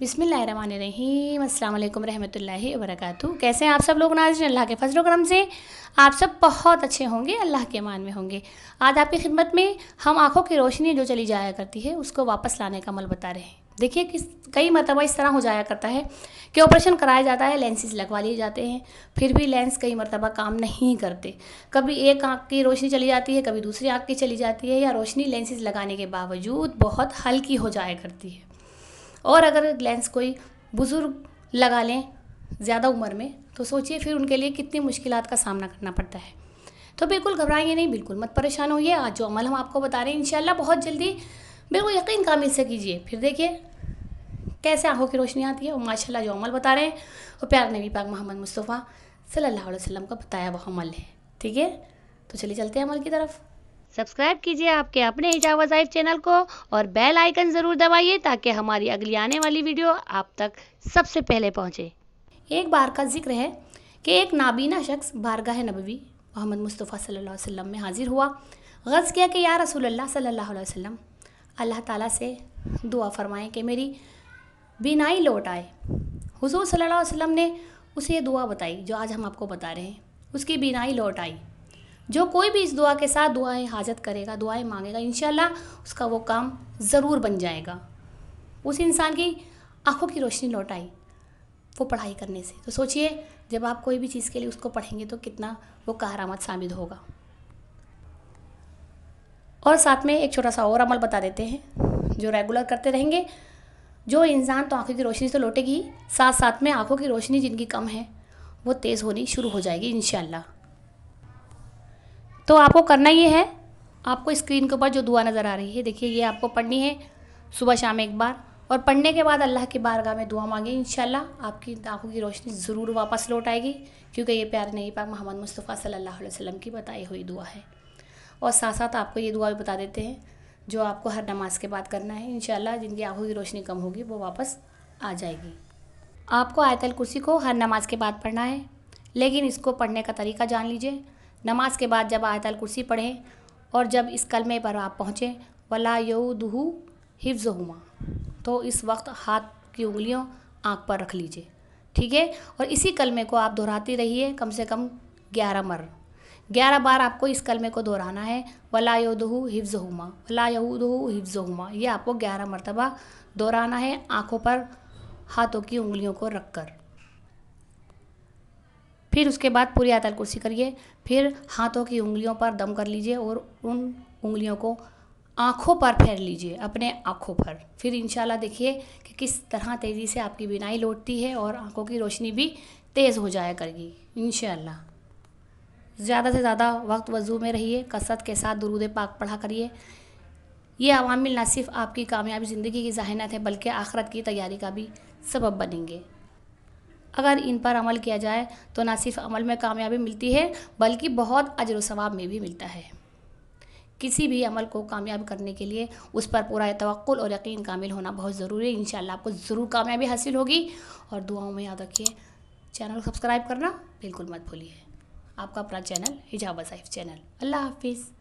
बिसमीम अल्लाम रहमतुल्ला वरक कैसे हैं आप सब लोग नाजिन अल्लाह के फजल करम से आप सब बहुत अच्छे होंगे अल्लाह के मान में होंगे आज आपकी खिदमत में हम आँखों की रोशनी जो चली जाया करती है उसको वापस लाने का अमल बता रहे हैं देखिए किस कई मरतबा इस तरह हो जाया करता है कि ऑपरेशन कराया जाता है लेंसेज लगवा लिए जाते हैं फिर भी लेंस कई मरतबा काम नहीं करते कभी एक आँख की रोशनी चली जाती है कभी दूसरी आँख की चली जाती है या रोशनी लेंसेज लगाने के बावजूद बहुत हल्की हो जाया करती है और अगर लेंस कोई बुज़ुर्ग लगा लें ज़्यादा उम्र में तो सोचिए फिर उनके लिए कितनी मुश्किल का सामना करना पड़ता है तो बिल्कुल घबराइए नहीं बिल्कुल मत परेशान होइए आज जो अमल हम आपको बता रहे हैं इन बहुत जल्दी बिल्कुल यकीन कामिल से कीजिए फिर देखिए कैसे आंखों की रोशनी आती है और माशाल्लाह जो अमल बता रहे हैं वो प्यार नबी पाक मोहम्मद मुस्तफ़ा सल्लल्लाहु अलैहि वसल्लम का बताया वह अमल है ठीक है तो चलिए चलते हैं अमल की तरफ सब्सक्राइब कीजिए आपके अपने हिजावा जाइफ चैनल को और बेल आइकन ज़रूर दबाइए ताकि हमारी अगली आने वाली वीडियो आप तक सबसे पहले पहुँचे एक बार का जिक्र है कि एक नाबीना शख्स बारगाह नबी मोहम्मद मुस्तफ़ा सल्लल्लाहु अलैहि वसल्लम में हाज़िर हुआ गर्ज़ किया कि या रसूल अल्लाह सल्लल्लाहु अलैहि वसल्लम अल्लाह ताला से दुआ फरमाएं कि मेरी बीनाई लौट आए हुजूर सल्लल्लाहु अलैहि वसल्लम ने उसे ये दुआ बताई जो आज हम आपको बता रहे हैं उसकी बीनाई लौट आई जो कोई भी इस दुआ के साथ दुआएं हाजत करेगा दुआएं मांगेगा इन उसका वो काम ज़रूर बन जाएगा उस इंसान की आंखों की रोशनी लौट आई वो पढ़ाई करने से तो सोचिए जब आप कोई भी चीज़ के लिए उसको पढ़ेंगे तो कितना वो कारआमद साबित होगा और साथ में एक छोटा सा और अमल बता देते हैं जो रेगुलर करते रहेंगे जो इंसान तो आंखों की रोशनी तो लौटेगी साथ साथ में आंखों की रोशनी जिनकी कम है वो तेज़ होनी शुरू हो जाएगी इनशाला तो आपको करना ये है आपको स्क्रीन के ऊपर जो दुआ नज़र आ रही है देखिए ये आपको पढ़नी है सुबह शाम एक बार और पढ़ने के बाद अल्लाह की बारगाह में दुआ मांगे इन आपकी आँखों की रोशनी ज़रूर वापस लौट आएगी क्योंकि ये प्यार नहीं पाक मोहम्मद मुस्तफ़ा सल्ला वसलम की बताई हुई दुआ है और साथ साथ आपको ये दुआ भी बता देते हैं जो आपको हर नमाज के बाद करना है इन जिनकी आँखों की रोशनी कम होगी वो वापस आ जाएगी आपको आयतल कुर्सी को हर नमाज के बाद पढ़ना है लेकिन इसको पढ़ने का तरीका जान लीजिए नमाज के बाद जब आयतल कुर्सी पढ़ें और जब इस कलमे पर आप पहुँचें वला यऊदहू हिफ्ज़हुमा तो इस वक्त हाथ की उंगलियों आँख पर रख लीजिए ठीक है और इसी कलमे को आप दोहराती रहिए कम से कम ग्यारह मर ग्यारह बार आपको इस कलमे को दोहराना है वला हिफ्ज हुमा वला हिफ्ज हुमा ये आपको ग्यारह मरतबा दोहराना है आँखों पर हाथों की उंगलियों को रख कर फिर उसके बाद पूरी आयतल कुर्सी करिए फिर हाथों की उंगलियों पर दम कर लीजिए और उन उंगलियों को आँखों पर फेर लीजिए अपने आँखों पर फिर इंशाल्लाह देखिए कि किस तरह तेज़ी से आपकी बिनाई लौटती है और आँखों की रोशनी भी तेज़ हो जाया करेगी इन ज़्यादा से ज़्यादा वक्त वजू में रहिए कसरत के साथ दरूद पाक पढ़ा करिए ये अवामिल न सिर्फ आपकी कामयाबी ज़िंदगी की जहानत है बल्कि आखरत की तैयारी का भी सबब बनेंगे अगर इन पर अमल किया जाए तो ना सिर्फ अमल में कामयाबी मिलती है बल्कि बहुत अजर सवाब में भी मिलता है किसी भी अमल को कामयाब करने के लिए उस पर पूरा तवक्ल और यकीन कामिल होना बहुत ज़रूरी है इन आपको ज़रूर कामयाबी हासिल होगी और दुआओं में याद रखिए चैनल को सब्सक्राइब करना बिल्कुल मत भूलिए आपका अपना चैनल हिजाब वसाइफ चैनल अल्लाह हाफिज़